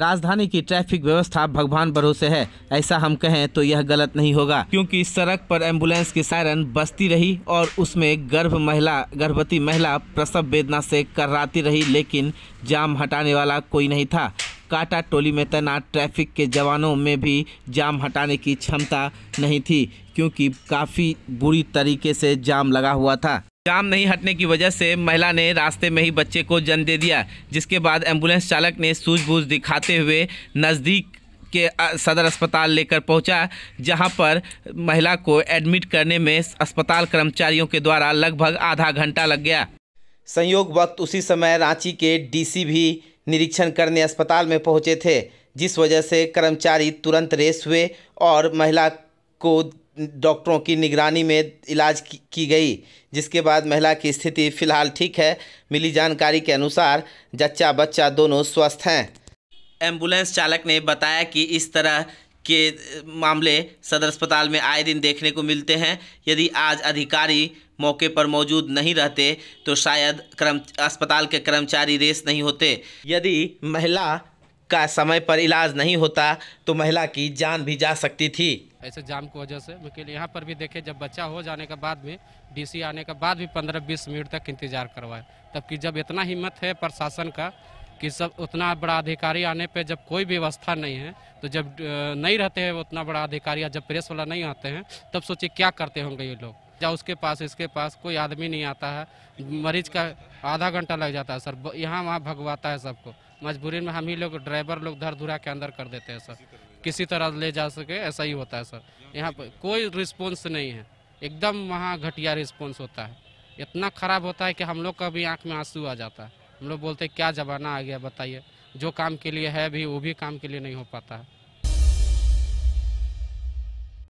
राजधानी की ट्रैफिक व्यवस्था भगवान भरोसे है ऐसा हम कहें तो यह गलत नहीं होगा क्योंकि सड़क पर एम्बुलेंस की सायरन बसती रही और उसमें गर्भ महिला गर्भवती महिला प्रसव वेदना से कर्राती रही लेकिन जाम हटाने वाला कोई नहीं था काटा टोली में तैनात ट्रैफिक के जवानों में भी जाम हटाने की क्षमता नहीं थी क्योंकि काफ़ी बुरी तरीके से जाम लगा हुआ था जाम नहीं हटने की वजह से महिला ने रास्ते में ही बच्चे को जन्म दे दिया जिसके बाद एम्बुलेंस चालक ने सूझबूझ दिखाते हुए नज़दीक के सदर अस्पताल लेकर पहुंचा जहां पर महिला को एडमिट करने में अस्पताल कर्मचारियों के द्वारा लगभग आधा घंटा लग गया संयोग वक्त उसी समय रांची के डीसी भी निरीक्षण करने अस्पताल में पहुंचे थे जिस वजह से कर्मचारी तुरंत रेस हुए और महिला को डॉक्टरों की निगरानी में इलाज की गई जिसके बाद महिला की स्थिति फिलहाल ठीक है मिली जानकारी के अनुसार जच्चा बच्चा दोनों स्वस्थ हैं एम्बुलेंस चालक ने बताया कि इस तरह के मामले सदर अस्पताल में आए दिन देखने को मिलते हैं यदि आज अधिकारी मौके पर मौजूद नहीं रहते तो शायद कर्म अस्पताल के कर्मचारी रेस नहीं होते यदि महिला का समय पर इलाज नहीं होता तो महिला की जान भी जा सकती थी ऐसे जाम की वजह से मुझे यहाँ पर भी देखे जब बच्चा हो जाने के बाद में डीसी आने के बाद भी पंद्रह बीस मिनट तक इंतजार करवाए तबकि जब इतना हिम्मत है प्रशासन का कि सब उतना बड़ा अधिकारी आने पे जब कोई व्यवस्था नहीं है तो जब नहीं रहते हैं उतना बड़ा अधिकारी या जब प्रेस वाला नहीं आते हैं तब सोचिए क्या करते होंगे ये लोग या उसके पास इसके पास कोई आदमी नहीं आता है मरीज का आधा घंटा लग जाता है सर यहाँ वहाँ भगवाता है सबको मजबूरी में हम ही लोग ड्राइवर लोग धर धुरा के अंदर कर देते हैं सर किसी तरह ले जा सके ऐसा ही होता है सर यहाँ पर कोई रिस्पॉन्स नहीं है एकदम वहाँ घटिया रिस्पॉन्स होता है इतना ख़राब होता है कि हम लोग का भी आँख में आंसू आ जाता है हम लोग बोलते हैं क्या जमाना आ गया बताइए जो काम के लिए है भी वो भी काम के लिए नहीं हो पाता है